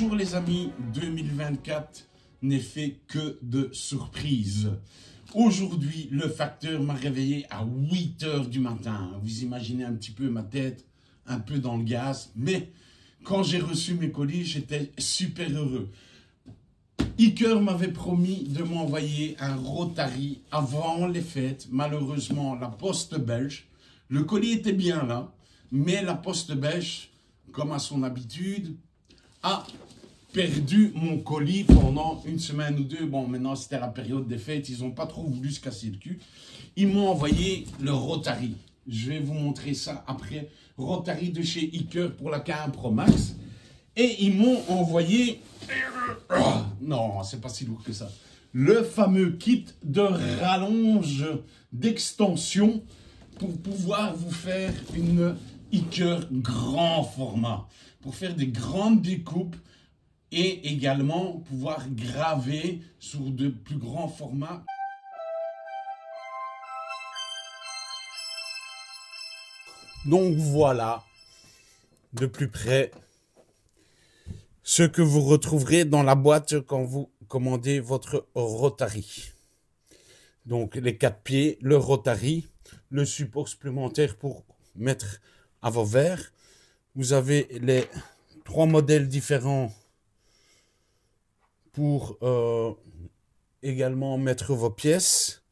Bonjour les amis, 2024 n'est fait que de surprises. Aujourd'hui, le facteur m'a réveillé à 8 h du matin. Vous imaginez un petit peu ma tête, un peu dans le gaz, mais quand j'ai reçu mes colis, j'étais super heureux. Iker m'avait promis de m'envoyer un Rotary avant les fêtes. Malheureusement, la poste belge, le colis était bien là, mais la poste belge, comme à son habitude, a perdu mon colis pendant une semaine ou deux. Bon, maintenant, c'était la période des fêtes. Ils n'ont pas trop voulu se casser le cul. Ils m'ont envoyé le Rotary. Je vais vous montrer ça après. Rotary de chez Iker pour la K1 Pro Max. Et ils m'ont envoyé... Non, c'est pas si lourd que ça. Le fameux kit de rallonge d'extension pour pouvoir vous faire une Iker grand format pour faire des grandes découpes et également pouvoir graver sur de plus grands formats. Donc voilà, de plus près, ce que vous retrouverez dans la boîte quand vous commandez votre Rotary. Donc les quatre pieds, le Rotary, le support supplémentaire pour mettre vos verres. Vous avez les trois modèles différents pour euh, également mettre vos pièces.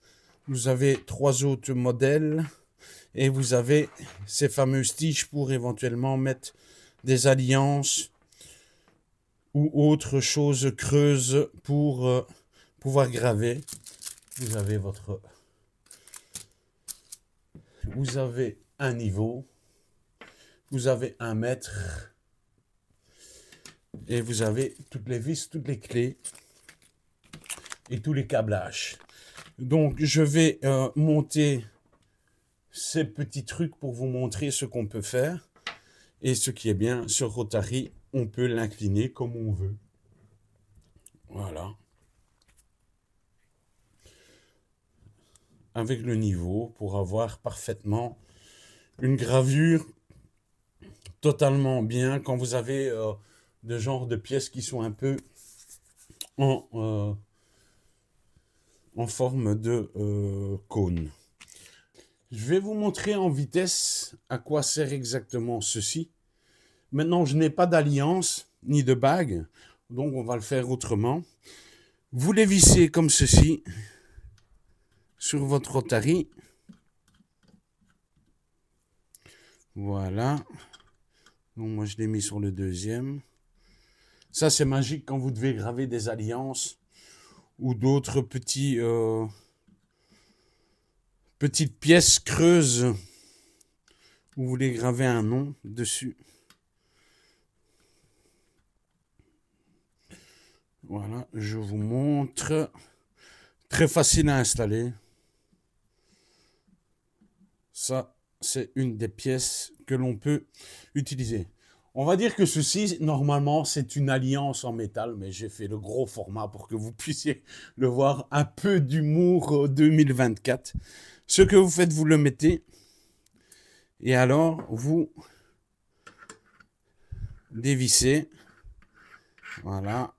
Vous avez trois autres modèles et vous avez ces fameuses tiges pour éventuellement mettre des alliances ou autre chose creuse pour euh, pouvoir graver. Vous avez votre... Vous avez un niveau. Vous avez un mètre. Et vous avez toutes les vis, toutes les clés et tous les câblages. Donc, je vais euh, monter ces petits trucs pour vous montrer ce qu'on peut faire. Et ce qui est bien, sur Rotary, on peut l'incliner comme on veut. Voilà. Avec le niveau pour avoir parfaitement une gravure totalement bien quand vous avez euh, de genres de pièces qui sont un peu en, euh, forme de euh, cône. Je vais vous montrer en vitesse à quoi sert exactement ceci. Maintenant, je n'ai pas d'alliance ni de bague, donc on va le faire autrement. Vous les vissez comme ceci sur votre Rotary. Voilà. Donc moi je l'ai mis sur le deuxième. Ça c'est magique quand vous devez graver des alliances ou d'autres petits euh, petites pièces creuses où vous voulez graver un nom dessus. Voilà, je vous montre. Très facile à installer. Ça, c'est une des pièces que l'on peut utiliser. On va dire que ceci, normalement, c'est une alliance en métal, mais j'ai fait le gros format pour que vous puissiez le voir. Un peu d'humour 2024. Euh, ce que vous faites, vous le mettez. Et alors, vous dévissez. Voilà.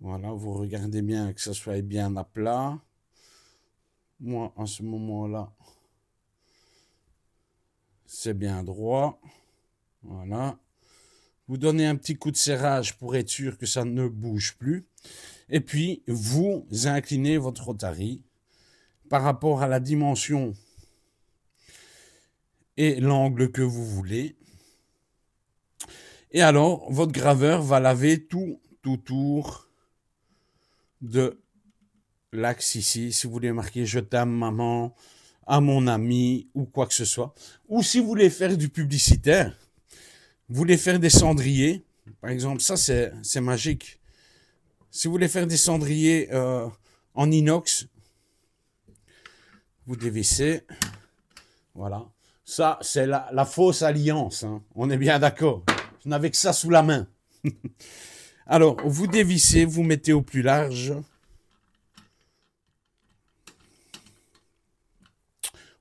Voilà, vous regardez bien que ça soit bien à plat. Moi, en ce moment-là, c'est bien droit. Voilà. Vous donnez un petit coup de serrage pour être sûr que ça ne bouge plus. Et puis, vous inclinez votre rotary par rapport à la dimension et l'angle que vous voulez. Et alors, votre graveur va laver tout autour de l'axe ici, si vous voulez marquer je t'aime maman, à mon ami ou quoi que ce soit. Ou si vous voulez faire du publicitaire, vous voulez faire des cendriers, par exemple, ça c'est magique. Si vous voulez faire des cendriers euh, en inox, vous dévissez. Voilà. Ça, c'est la, fausse alliance. Hein. On est bien d'accord. Vous n'avez que ça sous la main. Alors, vous dévissez, vous mettez au plus large.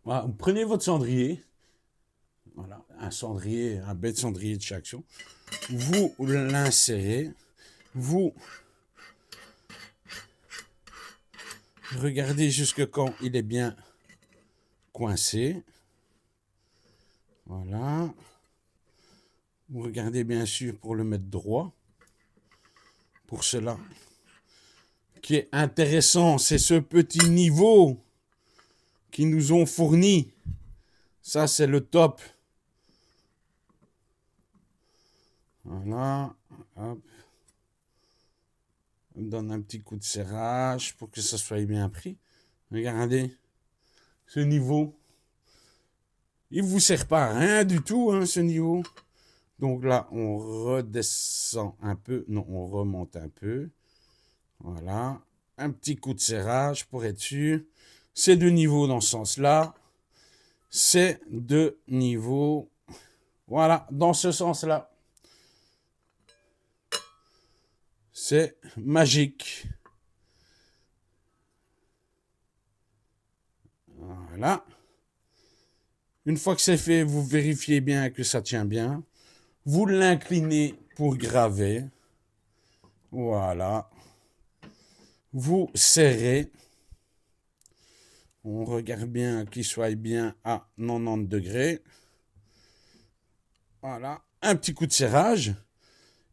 Voilà, vous prenez votre cendrier, voilà, un cendrier, un bête cendrier de chaque action. Vous l'insérez, vous regardez jusque quand il est bien coincé. Voilà. Vous regardez bien sûr pour le mettre droit. Pour cela, qui est intéressant, c'est ce petit niveau qui nous ont fourni Ça, c'est le top. Voilà. Hop. On donne un petit coup de serrage pour que ça soit bien pris. Regardez ce niveau. Il vous sert pas à rien du tout, hein, ce niveau. Donc là, on redescend un peu. Non, on remonte un peu. Voilà. Un petit coup de serrage pour être sûr. C'est deux niveaux dans ce sens-là. C'est deux niveaux. Voilà, dans ce sens-là. C'est magique. Voilà. Une fois que c'est fait, vous vérifiez bien que ça tient bien. Vous l'inclinez pour graver. Voilà. Vous serrez. On regarde bien qu'il soit bien à 90 degrés. Voilà, un petit coup de serrage.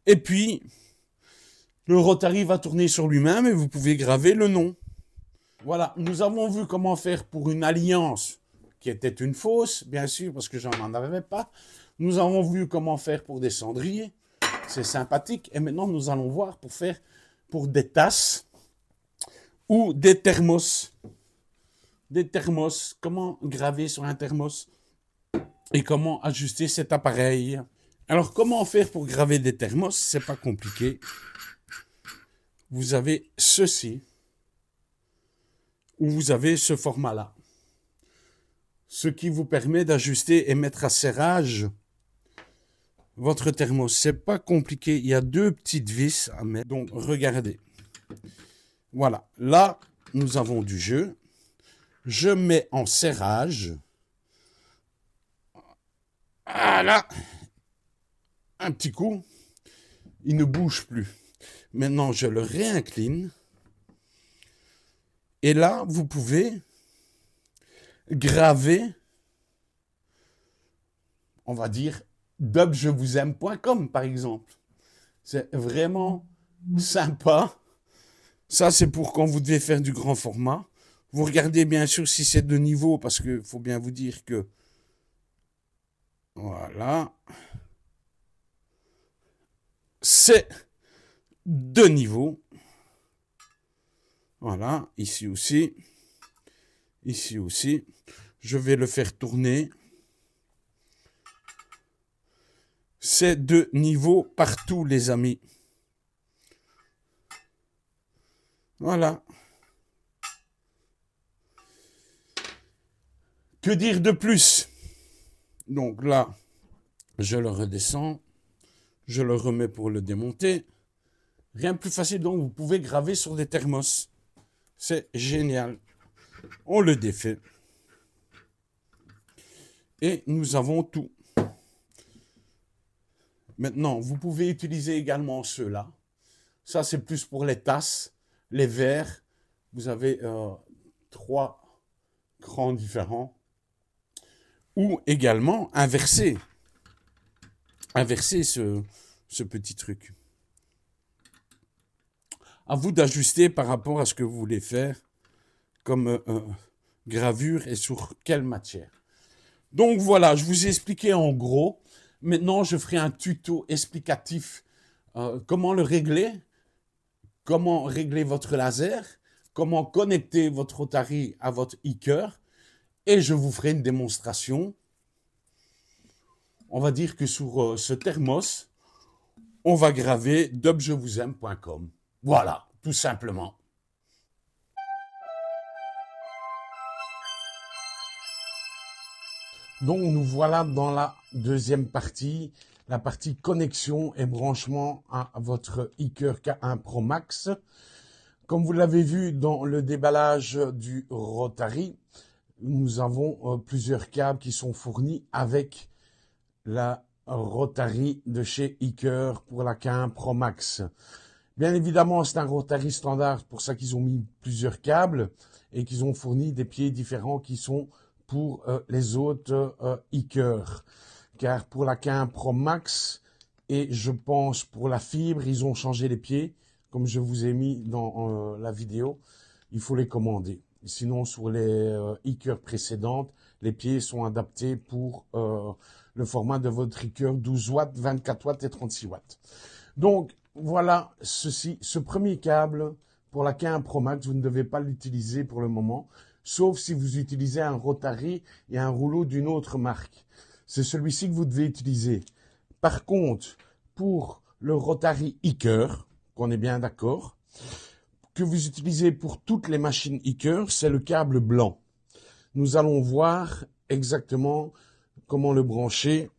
Et puis, le Rotary va tourner sur lui-même et vous pouvez graver le nom. Voilà, nous avons vu comment faire pour une alliance qui était une fausse, bien sûr, parce que j'en n'en avais pas. Nous avons vu comment faire pour des cendriers, c'est sympathique. Et maintenant, nous allons voir pour faire pour des tasses ou des thermos des thermos, comment graver sur un thermos et comment ajuster cet appareil. Alors comment faire pour graver des thermos C'est pas compliqué. Vous avez ceci Ou vous avez ce format-là. Ce qui vous permet d'ajuster et mettre à serrage votre thermos. C'est pas compliqué. Il y a deux petites vis à mettre. Donc, regardez. Voilà. Là, nous avons du jeu je mets en serrage. Voilà. Un petit coup, il ne bouge plus. Maintenant, je le réincline. Et là, vous pouvez graver, on va dire, dubjevousAime.com, par exemple. C'est vraiment sympa. Ça, c'est pour quand vous devez faire du grand format. Vous regardez bien sûr si c'est de niveau, parce qu'il faut bien vous dire que... Voilà. C'est de niveau. Voilà, ici aussi. Ici aussi. Je vais le faire tourner. C'est de niveau partout, les amis. Voilà. Que dire de plus Donc là, je le redescends, je le remets pour le démonter. Rien de plus facile, donc vous pouvez graver sur des thermos. C'est génial. On le défait. Et nous avons tout. Maintenant, vous pouvez utiliser également ceux-là. Ça, c'est plus pour les tasses, les verres. Vous avez euh, trois crans différents ou également inverser, inverser ce, petit truc. À vous d'ajuster par rapport à ce que vous voulez faire comme euh, euh, gravure et sur quelle matière. Donc voilà, je vous ai expliqué en gros. Maintenant, je ferai un tuto explicatif euh, comment le régler, comment régler votre laser, comment connecter votre Rotary à votre e et je vous ferai une démonstration. On va dire que sur euh, ce thermos, on va graver dobjevousaime.com. Voilà, tout simplement. Donc nous voilà dans la deuxième partie, la partie connexion et branchement à votre Iker K1 Pro Max. Comme vous l'avez vu dans le déballage du Rotary, nous avons euh, plusieurs câbles qui sont fournis avec la Rotary de chez Iker pour la K1 Pro Max. Bien évidemment, c'est un Rotary standard, pour ça qu'ils ont mis plusieurs câbles et qu'ils ont fourni des pieds différents qui sont pour euh, les autres euh, Iker. Car pour la K1 Pro Max et je pense pour la fibre, ils ont changé les pieds, comme je vous ai mis dans la vidéo. Il faut les commander. Sinon, sur les euh, précédentes, les pieds sont adaptés pour euh, le format de votre e 12 watts, 24 watts et 36 watts. Donc, voilà ceci, ce premier câble pour la K1 Pro Max, vous ne devez pas l'utiliser pour le moment, sauf si vous utilisez un Rotary et un rouleau d'une autre marque. C'est celui-ci que vous devez utiliser. Par contre, pour le Rotary Iker, qu'on est bien d'accord, vous utilisez pour toutes les machines Iker, c'est le câble blanc. Nous allons voir exactement comment le brancher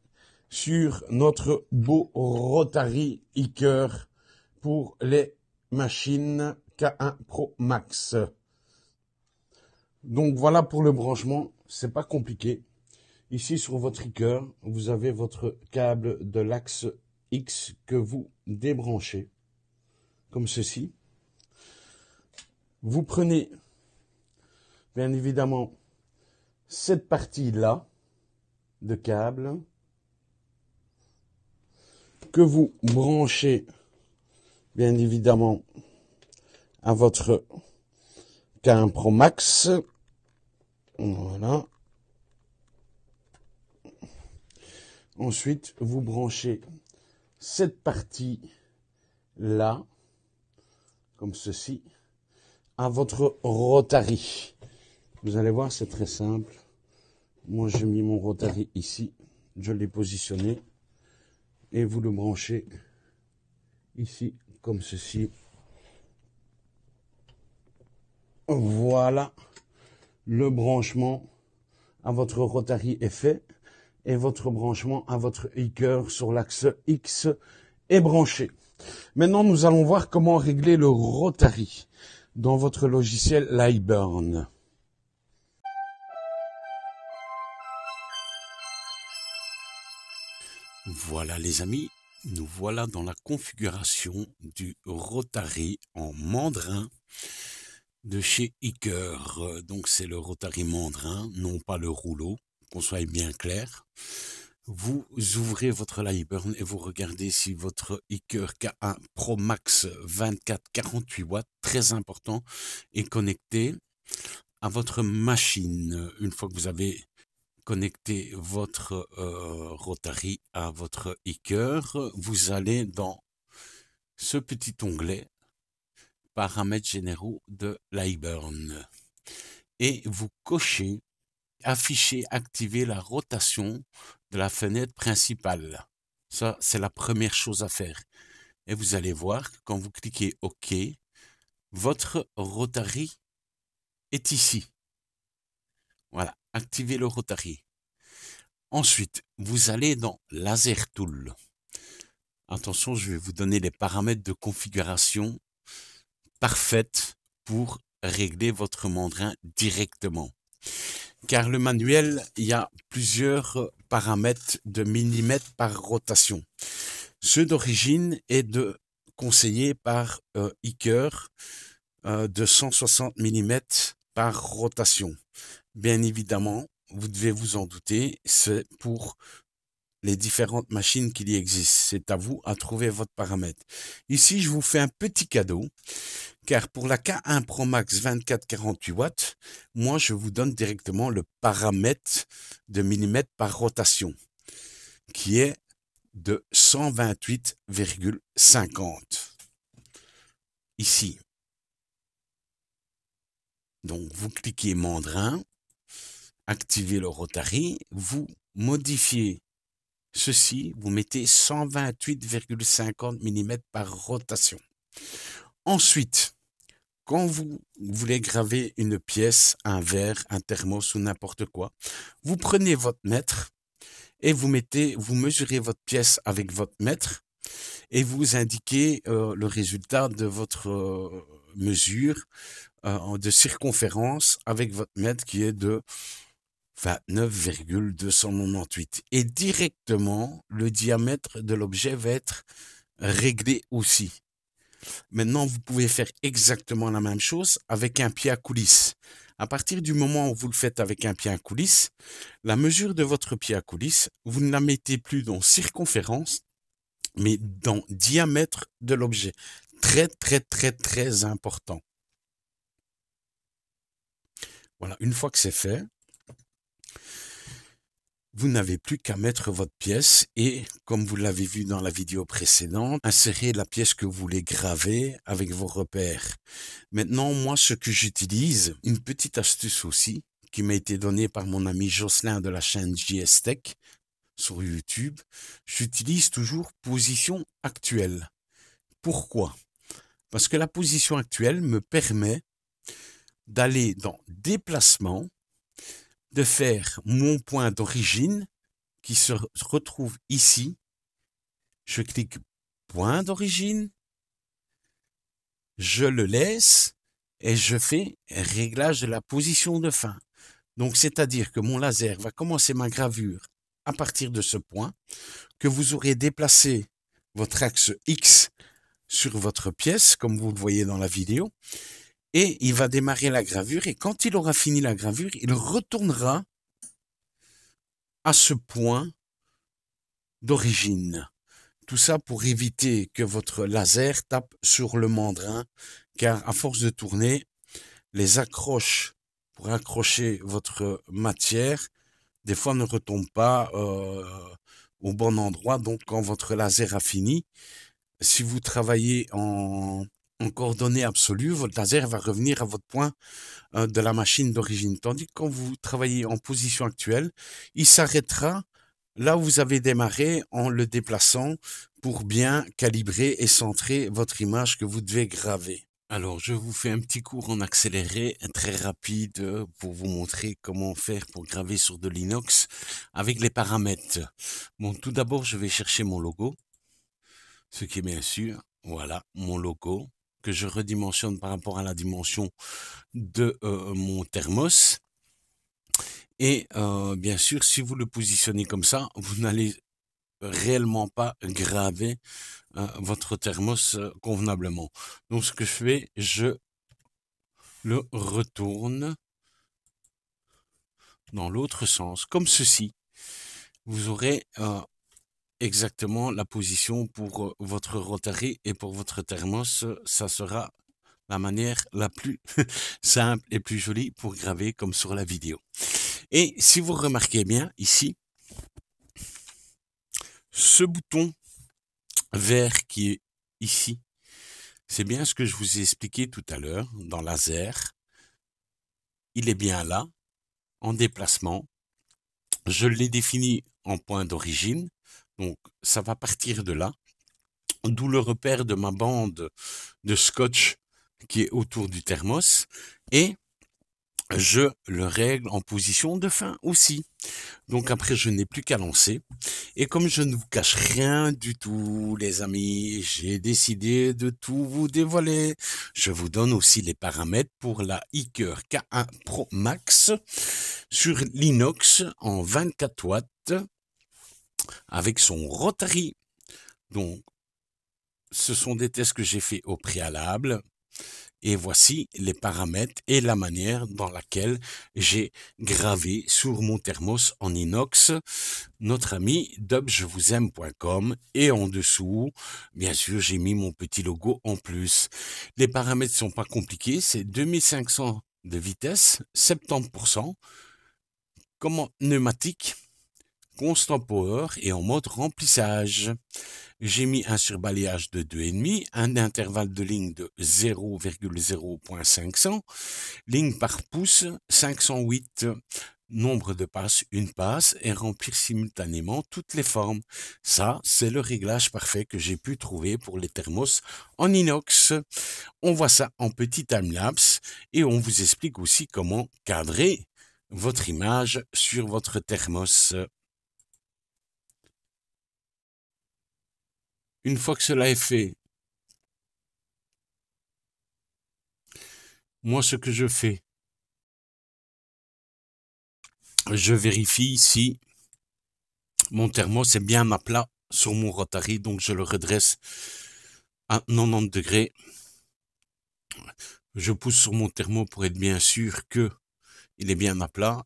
sur notre beau Rotary Iker pour les machines K1 Pro Max. Donc voilà pour le branchement, c'est pas compliqué. Ici sur votre Iker, vous avez votre câble de l'axe X que vous débranchez, comme ceci. Vous prenez, bien évidemment, cette partie-là de câble que vous branchez, bien évidemment, à votre K1 Pro Max. Voilà. Ensuite, vous branchez cette partie là, comme ceci à votre Rotary. Vous allez voir, c'est très simple. Moi, j'ai mis mon Rotary ici. Je l'ai positionné. Et vous le branchez ici, comme ceci. Voilà. Le branchement à votre Rotary est fait. Et votre branchement à votre Iker sur l'axe X est branché. Maintenant, nous allons voir comment régler le Rotary dans votre logiciel Liburn. Voilà les amis, nous voilà dans la configuration du Rotary en mandrin de chez Iker. Euh, donc c'est le Rotary mandrin, non pas le rouleau, qu'on soit bien clair vous ouvrez votre LIBURN et vous regardez si votre Iker K1 Pro Max 24 48 watts, très important, est connecté à votre machine. Une fois que vous avez connecté votre euh, Rotary à votre Iker, vous allez dans ce petit onglet paramètres généraux de l'iBurn et vous cochez afficher, activer la rotation de la fenêtre principale. Ça, c'est la première chose à faire. Et vous allez voir quand vous cliquez OK, votre Rotary est ici. Voilà, activez le Rotary. Ensuite, vous allez dans Laser Tool. Attention, je vais vous donner les paramètres de configuration parfaits pour régler votre mandrin directement car le manuel, il y a plusieurs euh, paramètres de millimètres par rotation. Ceux d'origine est de conseillé par euh, Iker euh, de 160 mm par rotation. Bien évidemment, vous devez vous en douter, c'est pour les différentes machines qu'il y existent. C'est à vous à trouver votre paramètre. Ici, je vous fais un petit cadeau, car pour la K1 Pro Max 24-48 watts, moi, je vous donne directement le paramètre de millimètre par rotation, qui est de 128,50. Ici. Donc, vous cliquez mandrin, activez le Rotary, vous modifiez Ceci, vous mettez 128,50 mm par rotation. Ensuite, quand vous voulez graver une pièce, un verre, un thermos ou n'importe quoi, vous prenez votre mètre et vous mettez, vous mesurez votre pièce avec votre mètre et vous indiquez euh, le résultat de votre euh, mesure euh, de circonférence avec votre mètre qui est de 29,298. Et directement, le diamètre de l'objet va être réglé aussi. Maintenant, vous pouvez faire exactement la même chose avec un pied à coulisse. À partir du moment où vous le faites avec un pied à coulisse, la mesure de votre pied à coulisse, vous ne la mettez plus dans circonférence, mais dans diamètre de l'objet. Très, très, très, très important. Voilà, une fois que c'est fait, vous n'avez plus qu'à mettre votre pièce et, comme vous l'avez vu dans la vidéo précédente, insérer la pièce que vous voulez graver avec vos repères. Maintenant, moi, ce que j'utilise, une petite astuce aussi, qui m'a été donnée par mon ami Jocelyn de la chaîne JSTech sur YouTube, j'utilise toujours position actuelle. Pourquoi Parce que la position actuelle me permet d'aller dans déplacement, de faire mon point d'origine qui se retrouve ici. Je clique point d'origine, je le laisse et je fais réglage de la position de fin. Donc, c'est-à-dire que mon laser va commencer ma gravure à partir de ce point, que vous aurez déplacé votre axe X sur votre pièce, comme vous le voyez dans la vidéo, et il va démarrer la gravure et quand il aura fini la gravure, il retournera à ce point d'origine. Tout ça pour éviter que votre laser tape sur le mandrin, car à force de tourner, les accroches pour accrocher votre matière, des fois ne retombent pas euh, au bon endroit. Donc quand votre laser a fini, si vous travaillez en, en coordonnées absolues, votre laser va revenir à votre point euh, de la machine d'origine. Tandis que quand vous travaillez en position actuelle, il s'arrêtera là où vous avez démarré en le déplaçant pour bien calibrer et centrer votre image que vous devez graver. Alors, je vous fais un petit cours en accéléré, très rapide, pour vous montrer comment faire pour graver sur de l'inox avec les paramètres. Bon, tout d'abord, je vais chercher mon logo, ce qui est bien sûr, voilà, mon logo que je redimensionne par rapport à la dimension de euh, mon thermos. Et euh, bien sûr, si vous le positionnez comme ça, vous n'allez réellement pas graver euh, votre thermos convenablement. Donc ce que je fais, je le retourne dans l'autre sens, comme ceci. Vous aurez exactement la position pour euh, votre Rotary et pour votre Thermos. Ça sera la manière la plus simple et plus jolie pour graver comme sur la vidéo. Et si vous remarquez bien ici, ce bouton vert qui est ici, c'est bien ce que je vous ai expliqué tout à l'heure dans laser. Il est bien là, en déplacement. Je l'ai défini en point d'origine. Donc ça va partir de là, d'où le repère de ma bande de scotch qui est autour du thermos et je le règle en position de fin aussi. Donc après, je n'ai plus qu'à lancer. Et comme je ne vous cache rien du tout, les amis, j'ai décidé de tout vous dévoiler. Je vous donne aussi les paramètres pour la Iker K1 Pro Max sur l'inox en 24 watts avec son Rotary. Donc, ce sont des tests que j'ai fait au préalable. Et voici les paramètres et la manière dans laquelle j'ai gravé sur mon thermos en inox notre ami dubjevousaime.com. et en dessous, bien sûr, j'ai mis mon petit logo en plus. Les paramètres sont pas compliqués, c'est 2500 de vitesse, 70%, comment pneumatique, constant power et en mode remplissage. J'ai mis un surbalayage de 2,5, un intervalle de ligne de 0,0.500, ligne par pouce 508, nombre de passes une passe et remplir simultanément toutes les formes. Ça, c'est le réglage parfait que j'ai pu trouver pour les thermos en inox. On voit ça en petit timelapse et on vous explique aussi comment cadrer votre image sur votre thermos. une fois que cela est fait, moi ce que je fais, je vérifie si mon thermos est bien à plat sur mon Rotary, donc je le redresse à 90 degrés. Je pousse sur mon thermo pour être bien sûr que il est bien à plat.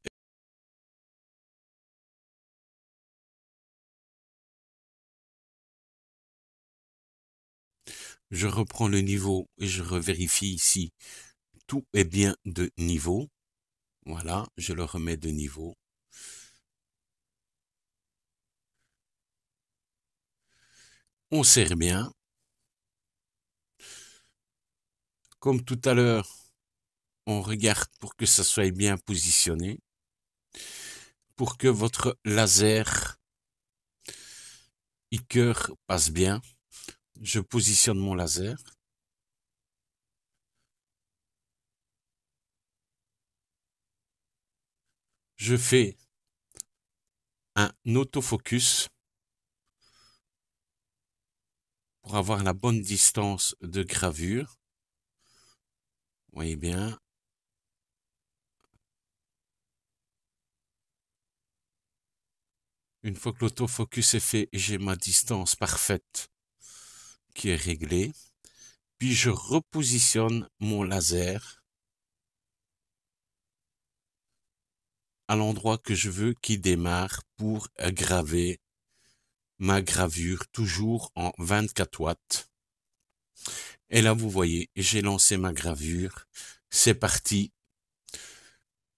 Je reprends le niveau et je revérifie ici. Tout est bien de niveau. Voilà, je le remets de niveau. On serre bien. Comme tout à l'heure, on regarde pour que ça soit bien positionné, pour que votre laser Iker passe bien. Je positionne mon laser. Je fais un autofocus pour avoir la bonne distance de gravure. voyez bien. Une fois que l'autofocus est fait, j'ai ma distance parfaite qui est réglé. Puis je repositionne mon laser à l'endroit que je veux qui démarre pour graver ma gravure toujours en 24 watts. Et là, vous voyez, j'ai lancé ma gravure. C'est parti.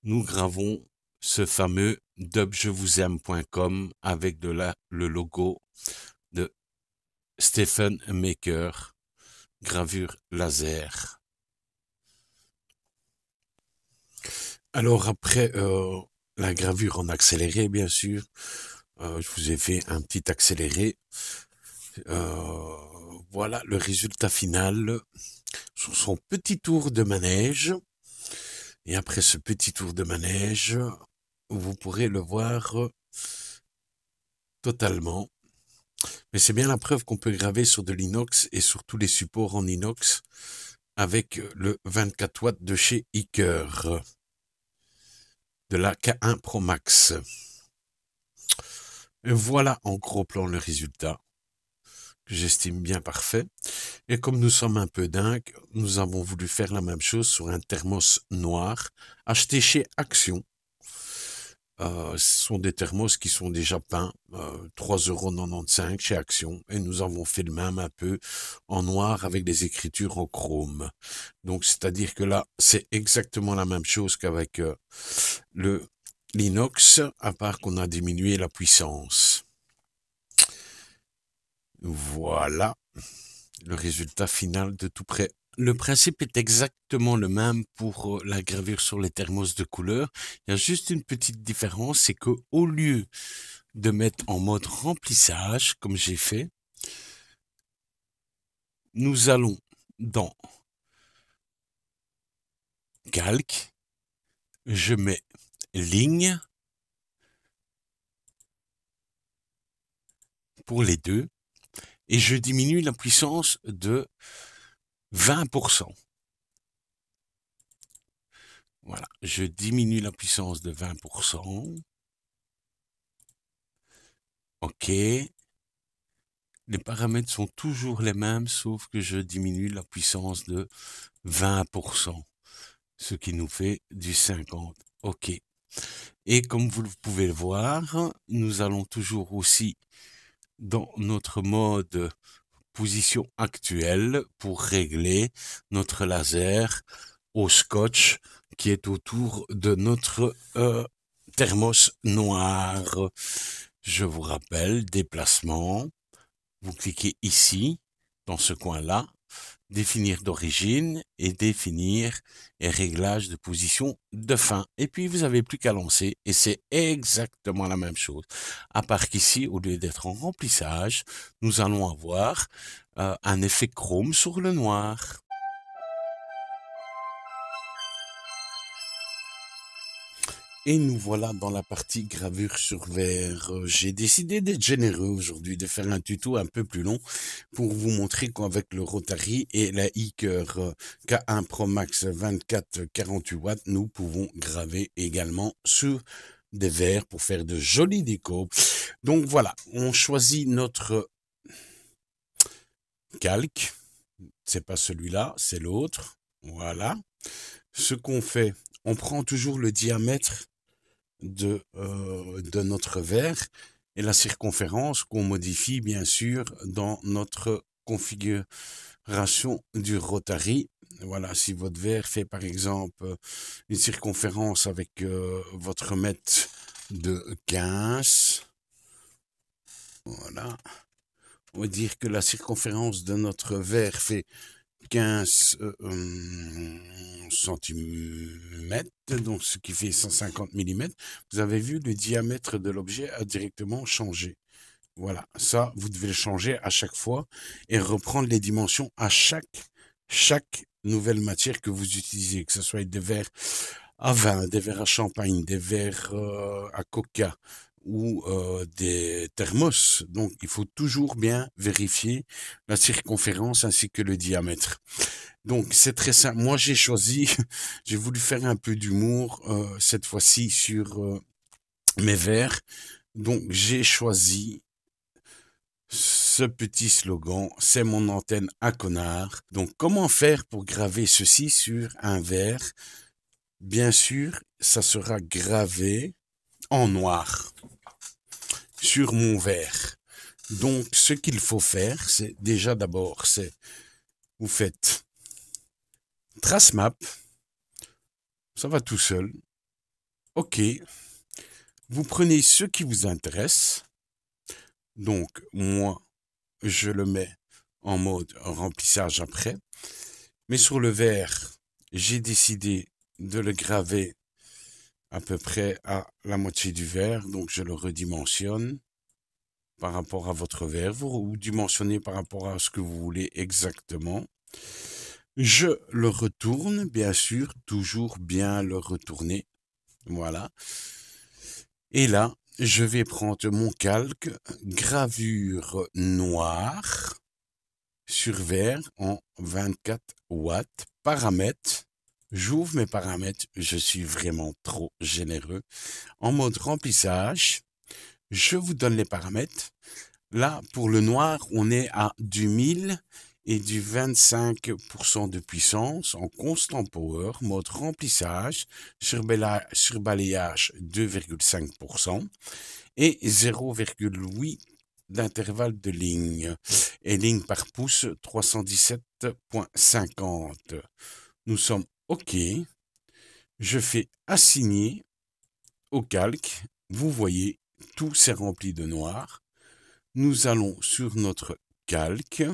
Nous gravons ce fameux dubjevousaime.com avec de là le logo de Stephen Maker, gravure laser. Alors après euh, la gravure en accéléré, bien sûr, euh, je vous ai fait un petit accéléré. Euh, voilà le résultat final sur son petit tour de manège. Et après ce petit tour de manège, vous pourrez le voir totalement et c'est bien la preuve qu'on peut graver sur de l'inox et sur tous les supports en inox avec euh, le 24 watts de chez Iker de la K1 Pro Max. voilà en gros plan le résultat que j'estime bien parfait. Et comme nous sommes un peu dingues, nous avons voulu faire la même chose sur un thermos noir acheté chez Action euh, ce sont des thermos qui sont déjà peints, euh, 3,95€ chez Action, et nous avons fait le même un peu en noir avec des écritures en chrome. Donc c'est-à-dire que là, c'est exactement la même chose qu'avec euh, le l'inox, à part qu'on a diminué la puissance. Voilà le résultat final de tout près. Le principe est exactement le même pour euh, la gravure sur les thermos de couleur. Il y a juste une petite différence, c'est que au lieu de mettre en mode remplissage, comme j'ai fait, nous allons dans calque, je mets ligne pour les deux et je diminue la puissance de 20%. Voilà, je diminue la puissance de 20%. OK. Les paramètres sont toujours les mêmes, sauf que je diminue la puissance de 20%, ce qui nous fait du 50. OK. Et comme vous pouvez le voir, nous allons toujours aussi dans notre mode position actuelle pour régler notre laser au scotch qui est autour de notre euh, thermos noir. Je vous rappelle, déplacement, vous cliquez ici, dans ce coin-là, définir d'origine et définir et réglage de position de fin. Et puis, vous n'avez plus qu'à lancer et c'est exactement la même chose. À part qu'ici, au lieu d'être en remplissage, nous allons avoir euh, un effet chrome sur le noir. Et nous voilà dans la partie gravure sur verre. Euh, j'ai décidé d'être généreux aujourd'hui, de faire un tuto un peu plus long pour vous montrer qu'avec le Rotary et la Iker euh, K1 Pro Max 24-48 watts, nous pouvons graver également sur des verres pour faire de jolies décos. Donc voilà, on choisit notre calque. C'est pas celui-là, c'est l'autre. Voilà. Ce qu'on fait, on prend toujours le diamètre de, euh, de notre verre et la circonférence qu'on modifie bien sûr dans notre configuration du Rotary. Voilà, si votre verre fait par exemple une circonférence avec euh, votre mètre de 15, voilà, on va dire que la circonférence de notre verre fait 15 euh, euh, cm, donc ce qui fait 150 mm, vous avez vu, le diamètre de l'objet a directement changé. Voilà, ça, vous devez le changer à chaque fois et reprendre les dimensions à chaque, chaque nouvelle matière que vous utilisez, que ce soit des verres à vin, des verres à champagne, des verres euh, à coca, ou euh, des thermos. Donc, il faut toujours bien vérifier la circonférence ainsi que le diamètre. Donc, c'est très simple. Moi, j'ai choisi, j'ai voulu faire un peu d'humour euh, cette fois-ci sur euh, mes verres. Donc, j'ai choisi ce petit slogan, c'est mon antenne à connard. Donc, comment faire pour graver ceci sur un verre Bien sûr, ça sera gravé en noir sur mon verre. Donc, ce qu'il faut faire, c'est déjà d'abord, c'est vous faites trace map, ça va tout seul. OK. Vous prenez ce qui vous intéresse. Donc, moi, je le mets en mode remplissage après. Mais sur le verre, j'ai décidé de le graver à peu près à la moitié du verre, donc je le redimensionne par rapport à votre verre, vous dimensionnez par rapport à ce que vous voulez exactement. Je le retourne, bien sûr, toujours bien le retourner. Voilà. Et là, je vais prendre mon calque gravure noire sur verre en 24 watts, paramètres J'ouvre mes paramètres, je suis vraiment trop généreux. En mode remplissage, je vous donne les paramètres. Là, pour le noir, on est à du 1000 et du 25% de puissance en constant power, mode remplissage, sur balayage, 2,5% et 0,8 d'intervalle de ligne. Et ligne par pouce 317,50. Nous sommes OK. Je fais assigner au calque. Vous voyez, tout s'est rempli de noir. Nous allons sur notre calque,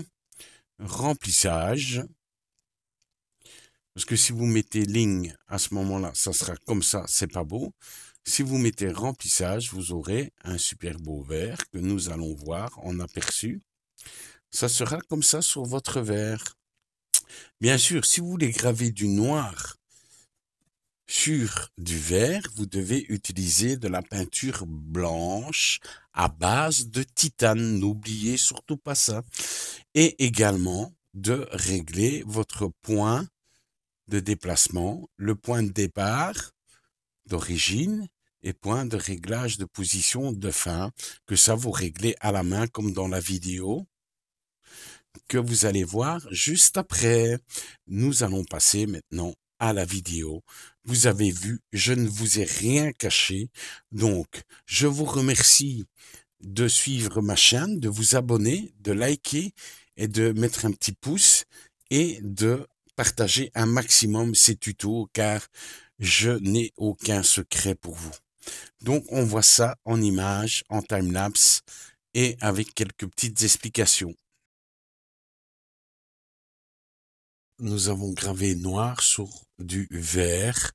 remplissage. Parce que si vous mettez ligne à ce moment-là, ça sera comme ça, c'est pas beau. Si vous mettez remplissage, vous aurez un super beau vert que nous allons voir en aperçu. Ça sera comme ça sur votre vert, Bien sûr, si vous voulez graver du noir sur du vert, vous devez utiliser de la peinture blanche à base de titane. N'oubliez surtout pas ça. Et également de régler votre point de déplacement, le point de départ d'origine et point de réglage de position de fin, que ça vous réglez à la main comme dans la vidéo que vous allez voir juste après. Nous allons passer maintenant à la vidéo. Vous avez vu, je ne vous ai rien caché. Donc, je vous remercie de suivre ma chaîne, de vous abonner, de liker et de mettre un petit pouce et de partager un maximum ces tutos car je n'ai aucun secret pour vous. Donc on voit ça en images, en timelapse et avec quelques petites explications. nous avons gravé noir sur du vert.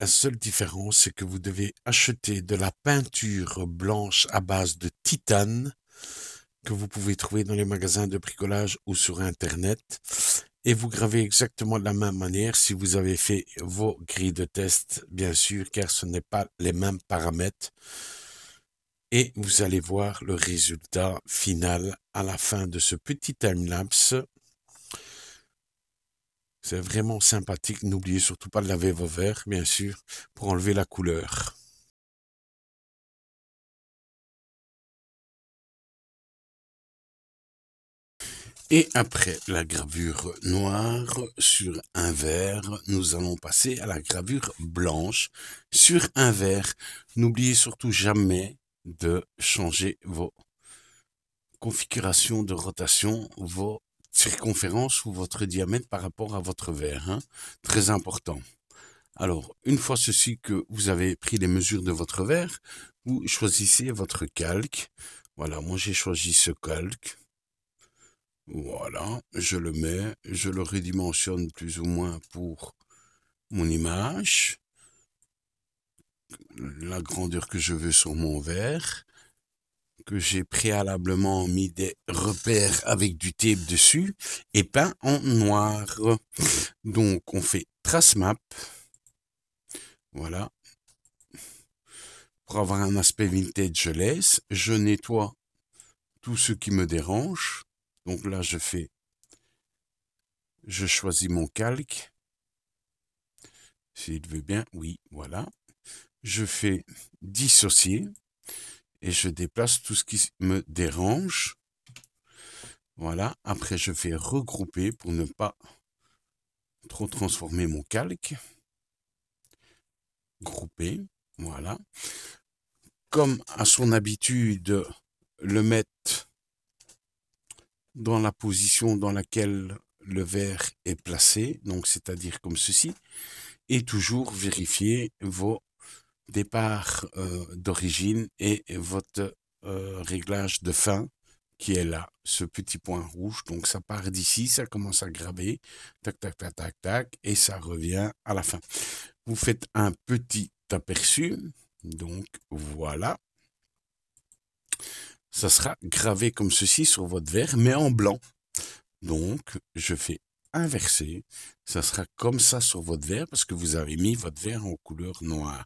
La seule différence, c'est que vous devez acheter de la peinture blanche à base de titane que vous pouvez trouver dans les magasins de bricolage ou sur Internet. Et vous gravez exactement de la même manière si vous avez fait vos grilles de test, bien sûr, car ce n'est pas les mêmes paramètres. Et vous allez voir le résultat final la fin de ce petit timelapse C'est vraiment sympathique. N'oubliez surtout pas de laver vos verres, bien sûr, pour enlever la couleur. Et après la gravure noire sur un verre, nous allons passer à la gravure blanche sur un verre. N'oubliez surtout jamais de changer vos configuration de rotation, vos circonférence ou votre diamètre par rapport à votre verre. Hein. Très important. Alors, une fois ceci que vous avez pris les mesures de votre verre, vous choisissez votre calque. Voilà, moi j'ai choisi ce calque. Voilà, je le mets, je le redimensionne plus ou moins pour mon image. La grandeur que je veux sur mon verre que j'ai préalablement mis des repères avec du tape dessus et peint en noir. Donc on fait trace map. Voilà. Pour avoir un aspect vintage, je laisse. Je nettoie tout ce qui me dérange. Donc là, je fais... Je choisis mon calque. S'il veut bien, oui, voilà. Je fais dissocier et je déplace tout ce qui me dérange. Voilà, après je fais regrouper pour ne pas trop transformer mon calque. Grouper, voilà. Comme à son habitude, le mettre dans la position dans laquelle le verre est placé, donc c'est-à-dire comme ceci, et toujours vérifier vos départ euh, d'origine et, votre euh, réglage de fin qui est là, ce petit point rouge. Donc ça part d'ici, ça commence à graver, tac, tac, tac, tac, tac, et ça revient à la fin. Vous faites un petit aperçu, donc voilà. Ça sera gravé comme ceci sur votre verre, mais en blanc. Donc je fais inverser, ça sera comme ça sur votre verre, parce que vous avez mis votre verre en couleur noire.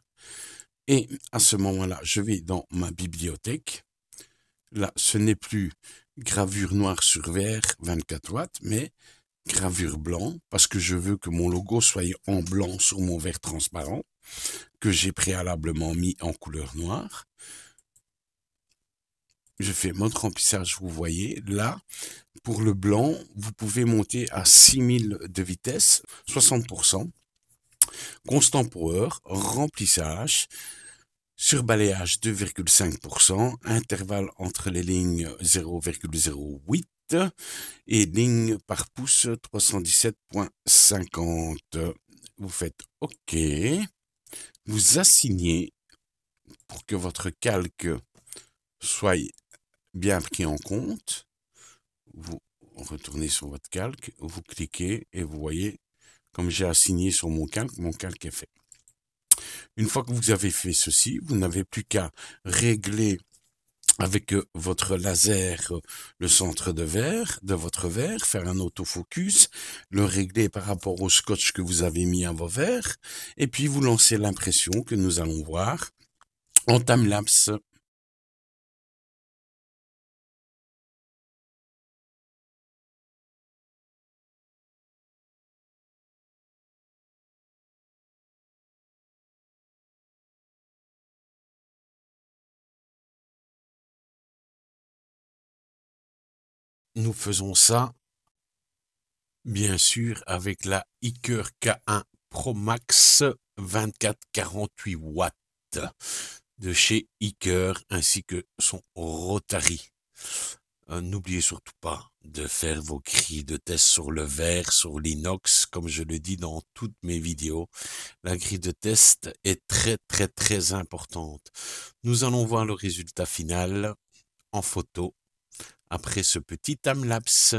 Et à ce moment-là, je vais dans ma bibliothèque. Là, ce n'est plus gravure noire sur vert 24 watts, mais gravure blanc, parce que je veux que mon logo soit en blanc sur mon verre transparent, que j'ai préalablement mis en couleur noire. Je fais mode remplissage, vous voyez, là, pour le blanc, vous pouvez monter à 6000 de vitesse, 60%. Constant power, remplissage, surbalayage 2,5%, intervalle entre les lignes 0,08 et ligne par pouce 317.50. Vous faites OK. Vous assignez pour que votre calque soit bien pris en compte. Vous retournez sur votre calque, vous cliquez et vous voyez comme j'ai assigné sur mon calque, mon calque est fait. Une fois que vous avez fait ceci, vous n'avez plus qu'à régler avec euh, votre laser euh, le centre de verre, de votre verre, faire un autofocus, le régler par rapport au scotch que vous avez mis à vos verres, et puis vous lancez l'impression que nous allons voir en time nous faisons ça, bien sûr, avec la Iker K1 Pro Max 24-48 watts de chez Iker ainsi que son Rotary. Euh, n'oubliez surtout pas de faire vos cris de test sur le verre, sur l'inox, comme je le dis dans toutes mes vidéos. La grille de test est très très très importante. Nous allons voir le résultat final en photo après ce petit time-lapse.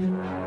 Bye.